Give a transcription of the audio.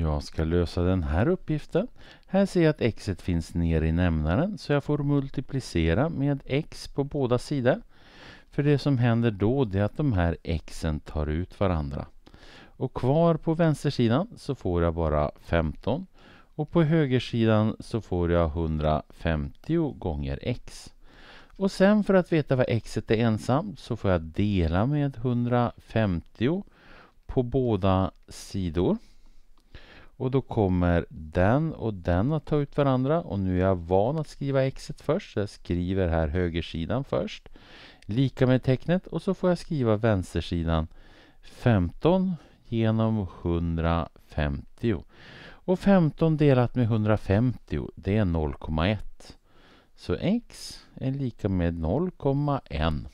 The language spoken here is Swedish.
Jag ska lösa den här uppgiften. Här ser jag att x finns ner i nämnaren så jag får multiplicera med x på båda sidor. För det som händer då är att de här xen tar ut varandra. Och kvar på vänstersidan så får jag bara 15 och på högersidan så får jag 150 gånger x. Och sen för att veta vad x är ensamt så får jag dela med 150 på båda sidor. Och då kommer den och den att ta ut varandra och nu är jag van att skriva x först. Så jag skriver här högersidan först. Lika med tecknet och så får jag skriva vänstersidan 15 genom 150. Och 15 delat med 150 det är 0,1. Så x är lika med 0,1.